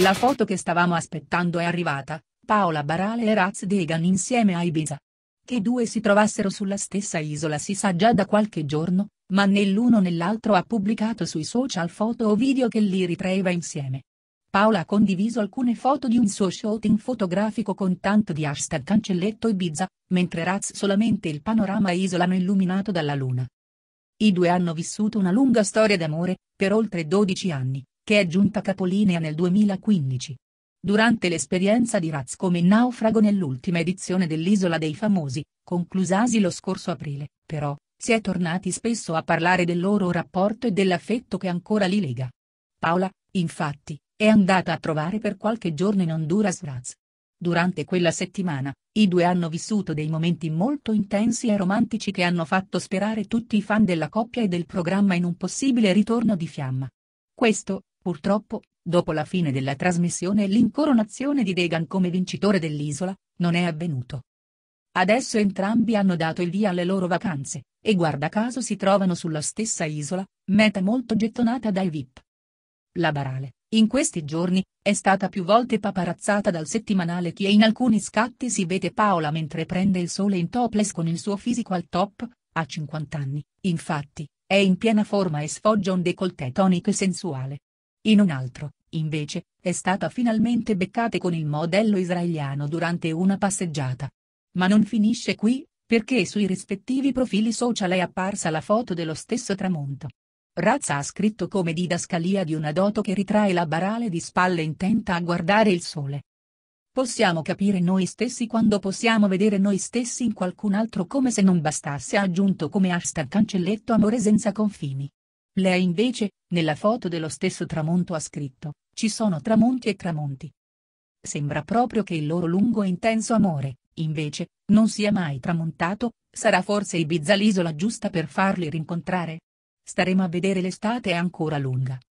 La foto che stavamo aspettando è arrivata, Paola Barale e Raz Degan insieme a Ibiza. Che i due si trovassero sulla stessa isola si sa già da qualche giorno, ma nell'uno nell'altro ha pubblicato sui social foto o video che li ritraeva insieme. Paola ha condiviso alcune foto di un suo shooting fotografico con tanto di hashtag cancelletto Ibiza, mentre Raz solamente il panorama isolano illuminato dalla luna. I due hanno vissuto una lunga storia d'amore, per oltre 12 anni, che è giunta capolinea nel 2015. Durante l'esperienza di Raz come naufrago nell'ultima edizione dell'Isola dei Famosi, conclusasi lo scorso aprile, però, si è tornati spesso a parlare del loro rapporto e dell'affetto che ancora li lega. Paola, infatti, è andata a trovare per qualche giorno in Honduras Raz. Durante quella settimana, i due hanno vissuto dei momenti molto intensi e romantici che hanno fatto sperare tutti i fan della coppia e del programma in un possibile ritorno di fiamma. Questo, Purtroppo, dopo la fine della trasmissione e l'incoronazione di Degan come vincitore dell'isola, non è avvenuto. Adesso entrambi hanno dato il via alle loro vacanze, e guarda caso si trovano sulla stessa isola, meta molto gettonata dai VIP. La Barale, in questi giorni, è stata più volte paparazzata dal settimanale che in alcuni scatti si vede Paola mentre prende il sole in topless con il suo fisico al top, a 50 anni, infatti, è in piena forma e sfoggia un décolleté tonico e sensuale. In un altro, invece, è stata finalmente beccata con il modello israeliano durante una passeggiata. Ma non finisce qui, perché sui rispettivi profili social è apparsa la foto dello stesso tramonto. Razza ha scritto come didascalia di una doto che ritrae la barale di spalle intenta a guardare il sole. Possiamo capire noi stessi quando possiamo vedere noi stessi in qualcun altro come se non bastasse ha aggiunto come hashtag cancelletto amore senza confini. Lei invece, nella foto dello stesso tramonto ha scritto, ci sono tramonti e tramonti. Sembra proprio che il loro lungo e intenso amore, invece, non sia mai tramontato, sarà forse Ibiza l'isola giusta per farli rincontrare? Staremo a vedere l'estate è ancora lunga.